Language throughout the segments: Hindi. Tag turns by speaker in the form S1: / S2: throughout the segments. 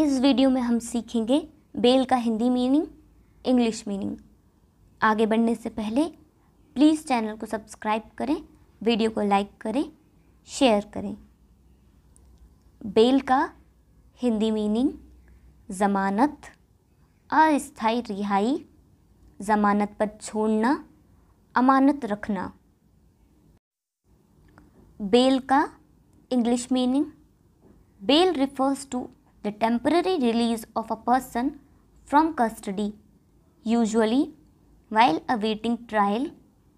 S1: इस वीडियो में हम सीखेंगे बेल का हिंदी मीनिंग इंग्लिश मीनिंग आगे बढ़ने से पहले प्लीज़ चैनल को सब्सक्राइब करें वीडियो को लाइक करें शेयर करें बेल का हिंदी मीनिंग ज़मानत अस्थाई रिहाई ज़मानत पर छोड़ना अमानत रखना बेल का English meaning bell refers to the temporary release of a person from custody, usually while awaiting trial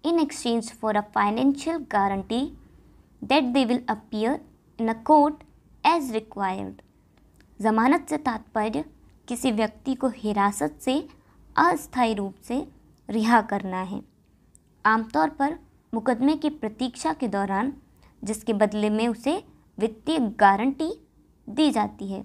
S1: in exchange for a financial guarantee that they will appear in a court as required. जमानत से तात्पर्य किसी व्यक्ति को हिरासत से अस्थायी रूप से रिहा करना है आमतौर par मुकदमे की प्रतीक्षा के दौरान जिसके बदले में उसे वित्तीय गारंटी दी जाती है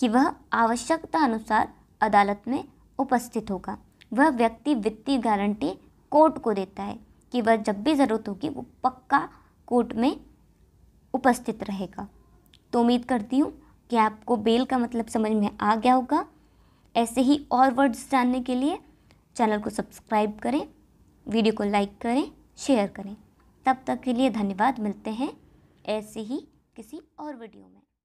S1: कि वह आवश्यकता अनुसार अदालत में उपस्थित होगा वह व्यक्ति वित्तीय गारंटी कोर्ट को देता है कि वह जब भी ज़रूरत होगी वो पक्का कोर्ट में उपस्थित रहेगा तो उम्मीद करती हूँ कि आपको बेल का मतलब समझ में आ गया होगा ऐसे ही और वर्ड्स जानने के लिए चैनल को सब्सक्राइब करें वीडियो को लाइक करें शेयर करें तब तक के लिए धन्यवाद मिलते हैं ऐसे ही किसी और वीडियो में